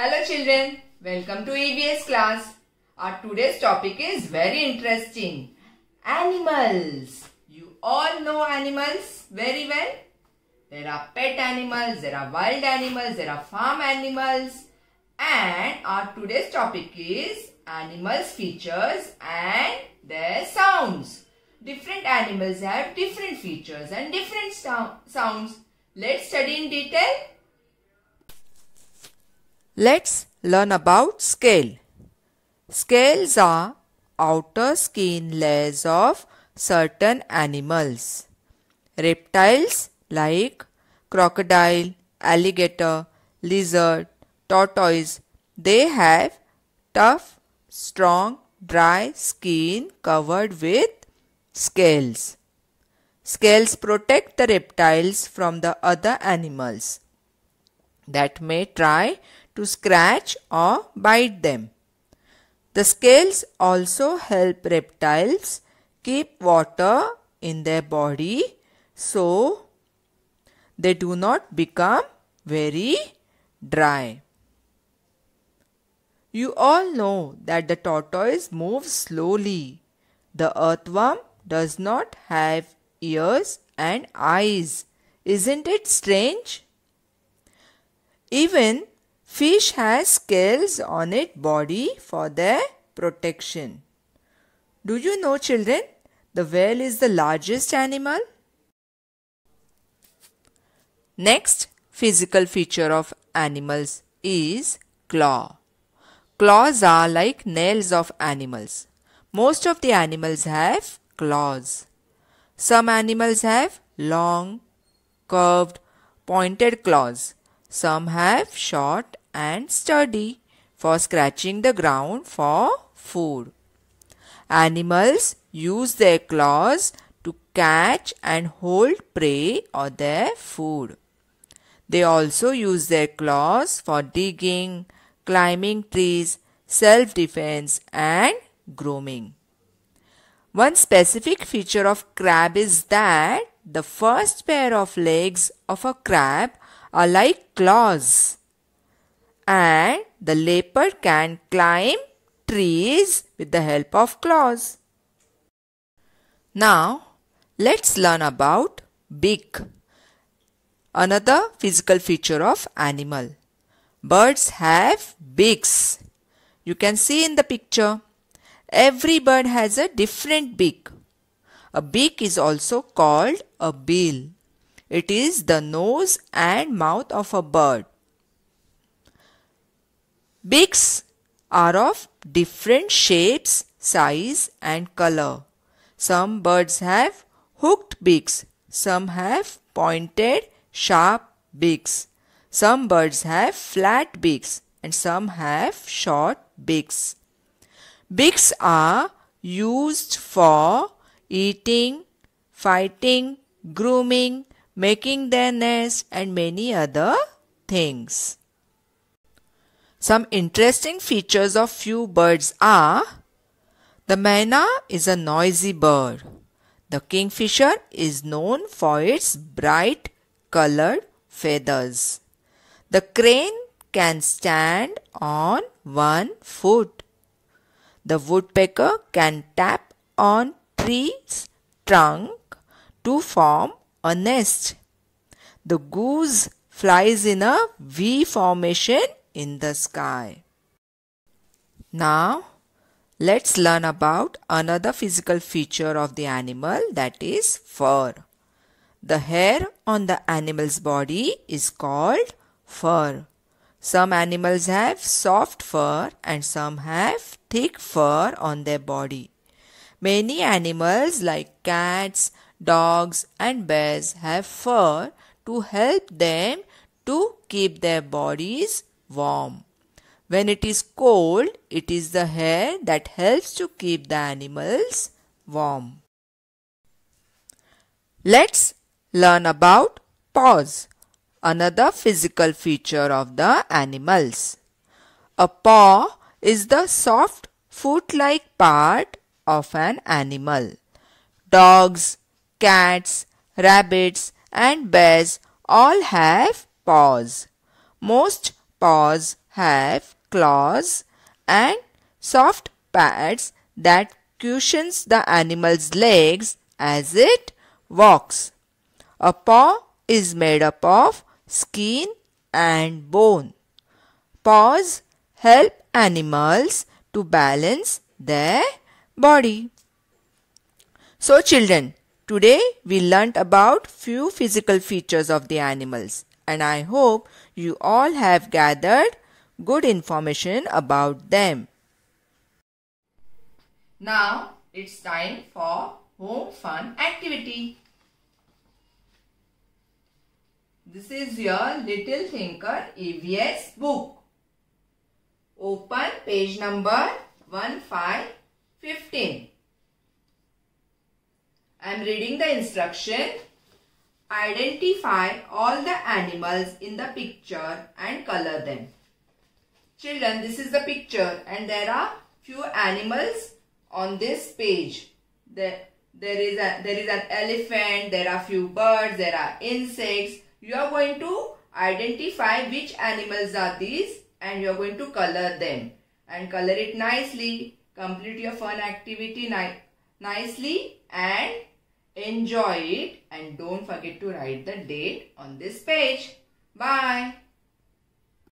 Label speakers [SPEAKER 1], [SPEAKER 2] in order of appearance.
[SPEAKER 1] Hello children, welcome to EBS class. Our today's topic is very interesting. Animals. You all know animals very well. There are pet animals, there are wild animals, there are farm animals. And our today's topic is animals features and their sounds. Different animals have different features and different sounds. Let's study in detail Let's learn about scale. Scales are outer skin layers of certain animals. Reptiles like crocodile, alligator, lizard, tortoise, they have tough, strong, dry skin covered with scales. Scales protect the reptiles from the other animals that may try to scratch or bite them. The scales also help reptiles keep water in their body so they do not become very dry. You all know that the tortoise moves slowly. The earthworm does not have ears and eyes. Isn't it strange? Even Fish has scales on its body for their protection. Do you know children, the whale is the largest animal? Next physical feature of animals is claw. Claws are like nails of animals. Most of the animals have claws. Some animals have long, curved, pointed claws. Some have short and sturdy for scratching the ground for food. Animals use their claws to catch and hold prey or their food. They also use their claws for digging, climbing trees, self-defense and grooming. One specific feature of crab is that the first pair of legs of a crab are like claws and the leopard can climb trees with the help of claws. Now, let's learn about beak. Another physical feature of animal. Birds have beaks. You can see in the picture. Every bird has a different beak. A beak is also called a bill. It is the nose and mouth of a bird. Bigs are of different shapes, size and color. Some birds have hooked beaks, some have pointed, sharp beaks. Some birds have flat beaks and some have short beaks. Beaks are used for eating, fighting, grooming, making their nest and many other things. Some interesting features of few birds are the myna is a noisy bird. The kingfisher is known for its bright colored feathers. The crane can stand on one foot. The woodpecker can tap on tree's trunk to form a nest. The goose flies in a V formation in the sky. Now, let's learn about another physical feature of the animal that is fur. The hair on the animal's body is called fur. Some animals have soft fur and some have thick fur on their body. Many animals like cats, dogs and bears have fur to help them to keep their bodies warm. When it is cold, it is the hair that helps to keep the animals warm. Let's learn about paws, another physical feature of the animals. A paw is the soft foot-like part of an animal. Dogs, cats, rabbits and bears all have paws. Most paws have claws and soft pads that cushions the animal's legs as it walks. A paw is made up of skin and bone. Paws help animals to balance their body. So children, today we learnt about few physical features of the animals and I hope you all have gathered good information about them. Now it's time for home fun activity. This is your Little Thinker AVS book. Open page number 1515. I am reading the instruction Identify all the animals in the picture and color them. Children, this is the picture and there are few animals on this page. There, there, is a, there is an elephant, there are few birds, there are insects. You are going to identify which animals are these and you are going to color them. And color it nicely. Complete your fun activity ni nicely and Enjoy it and don't forget to write the date on this page. Bye.